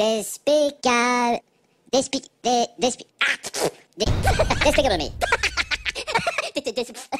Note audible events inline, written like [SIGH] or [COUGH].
Despicable. big guy. This big. me. [LAUGHS]